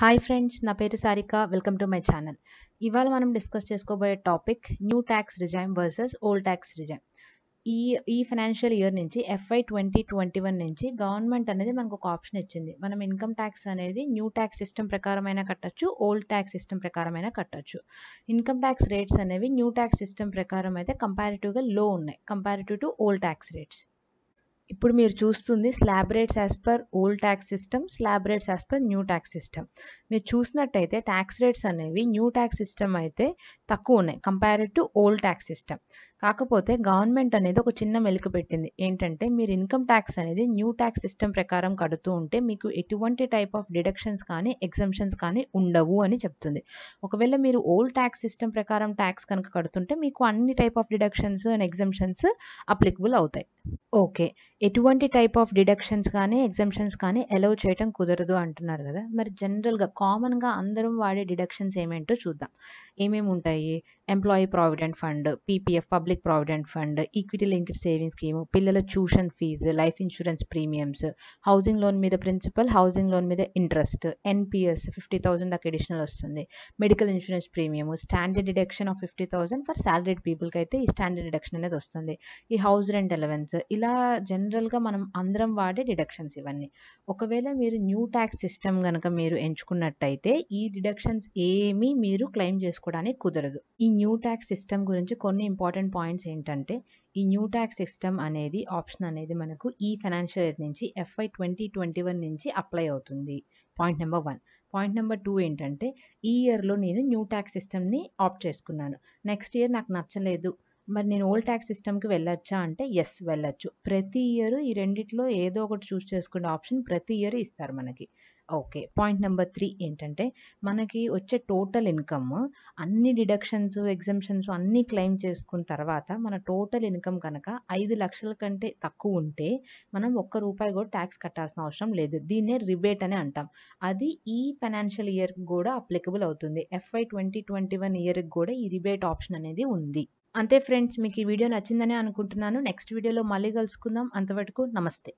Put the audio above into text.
Hi friends నా పేరు Sarika welcome to my channel ఇవాళ మనం డిస్కస్ చేసుకోబోయే topic new tax regime versus old tax regime ఈ ఈ ఫైనాన్షియల్ ఇయర్ నుంచి ఎఫ్ఐ ట్వంటీ ట్వంటీ వన్ నుంచి గవర్నమెంట్ అనేది మనకు ఒక ఆప్షన్ ఇచ్చింది మనం ఇన్కమ్ ట్యాక్స్ అనేది న్యూ ట్యాక్స్ సిస్టమ్ ప్రకారమైనా కట్టచ్చు ఓల్డ్ ట్యాక్స్ సిస్టమ్ ప్రకారమైనా కట్టచ్చు ఇన్కమ్ ట్యాక్స్ రేట్స్ అనేవి న్యూ ట్యాక్స్ సిస్టమ్ ప్రకారం అయితే కంపారిటివ్గా లో ఉన్నాయి comparative to old tax rates ఇప్పుడు మీరు చూస్తుంది slab rates as per old tax system slab rates as per new tax system మీరు చూసినట్టయితే ట్యాక్స్ రేట్స్ అనేవి న్యూ ట్యాక్స్ సిస్టమ్ అయితే తక్కువ ఉన్నాయి compared to old tax system కాకపోతే గవర్నమెంట్ అనేది ఒక చిన్న మెలుకు పెట్టింది ఏంటంటే మీరు ఇన్కమ్ ట్యాక్స్ అనేది న్యూ ట్యాక్స్ సిస్టమ్ ప్రకారం కడుతూ ఉంటే మీకు ఎటువంటి టైప్ ఆఫ్ డిడక్షన్స్ కానీ ఎగ్జంప్షన్స్ కానీ ఉండవు అని చెప్తుంది ఒకవేళ మీరు ఓల్డ్ ట్యాక్స్ సిస్టమ్ ప్రకారం ట్యాక్స్ కనుక కడుతుంటే మీకు అన్ని type of deductions and exemptions applicable అవుతాయి ఓకే. ఎటువంటి టైప్ ఆఫ్ డిడక్షన్స్ కానీ, ఎగ్జంప్షన్స్ కానీ అలౌ చేయటం కుదరదు అంటున్నారు కదా మరి జనరల్‌గా కామన్‌గా అందరం వాడే డిడక్షన్స్ ఏమేంటో చూద్దాం. ఏమేమి ఉంటాయి employee provident fund, PPF public provident fund, equity linked savings scheme, పిల్లల tuition fees, life insurance premiums, housing loan మీద ప్రిన్సిపల్, హౌసింగ్ లోన్ మీద ఇంట్రెస్ట్, ఎన్పిఎస్ ఫిఫ్టీ థౌసండ్ దాకా అడిషనల్ వస్తుంది. Medical insurance premium standard deduction of thousand for salaried అయితే ఈ standard deduction అనేది వస్తుంది. ఈ హౌస్ రెంట్ అలవెన్స్ డిడక్షన్స్ ఇలా జనరల్గా మనం అందరం వాడే డిడక్షన్స్ ఇవన్నీ ఒకవేళ మీరు న్యూ ట్యాక్స్ సిస్టమ్ కనుక మీరు ఎంచుకున్నట్టయితే ఈ డిడక్షన్స్ ఏమీ మీరు క్లెయిమ్ చేసుకోవడానికి కుదరదు ఈ న్యూ ట్యాక్స్ సిస్టమ్ గురించి కొన్ని ఇంపార్టెంట్ పాయింట్స్ ఏంటంటే ఈ న్యూ ట్యాక్స్ సిస్టమ్ అనేది ఆప్షన్ అనేది మనకు ఈ ఫైనాన్షియల్ ఇయర్ నుంచి ఎఫ్ఐ ట్వంటీ ట్వంటీ వన్ నుంచి అప్లై అవుతుంది point number one point number two ఏంటంటే ఈ ఇయర్లో నేను న్యూ ట్యాక్స్ సిస్టమ్ని ఆప్ట్ చేసుకున్నాను నెక్స్ట్ ఇయర్ నాకు నచ్చలేదు మరి నేను ఓల్డ్ ట్యాక్స్ సిస్టమ్కి వెళ్ళొచ్చా అంటే ఎస్ వెళ్ళొచ్చు ప్రతి ఇయర్ ఈ రెండిట్లో ఏదో ఒకటి చూస్ చేసుకునే ఆప్షన్ ప్రతి ఇయర్ ఇస్తారు మనకి ఓకే పాయింట్ నెంబర్ త్రీ ఏంటంటే మనకి వచ్చే టోటల్ ఇన్కమ్ అన్ని డిడక్షన్స్ ఎగ్జంప్షన్స్ అన్నీ క్లెయిమ్ చేసుకున్న తర్వాత మన టోటల్ ఇన్కమ్ కనుక ఐదు లక్షల కంటే తక్కువ ఉంటే మనం ఒక్క రూపాయి కూడా ట్యాక్స్ కట్టాల్సిన అవసరం లేదు దీన్నే రిబేట్ అని అంటాం అది ఈ ఫైనాన్షియల్ ఇయర్కి కూడా అప్లికబుల్ అవుతుంది ఎఫ్ఐ ట్వంటీ ట్వంటీ వన్ ఇయర్కి కూడా ఈ రిబేట్ ఆప్షన్ అనేది ఉంది అంతే ఫ్రెండ్స్ మీకు ఈ వీడియో నచ్చిందనే అనుకుంటున్నాను నెక్స్ట్ వీడియోలో మళ్ళీ కలుసుకుందాం అంతవరకు నమస్తే